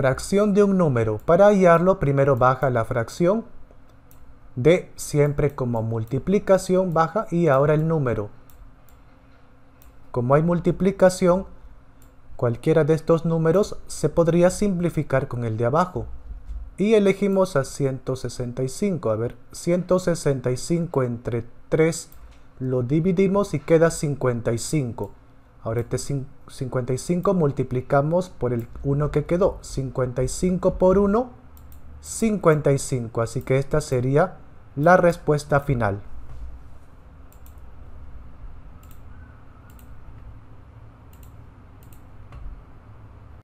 fracción de un número. Para hallarlo, primero baja la fracción de siempre como multiplicación baja y ahora el número. Como hay multiplicación, cualquiera de estos números se podría simplificar con el de abajo. Y elegimos a 165. A ver, 165 entre 3 lo dividimos y queda 55. Ahora este 55 multiplicamos por el 1 que quedó. 55 por 1, 55. Así que esta sería la respuesta final.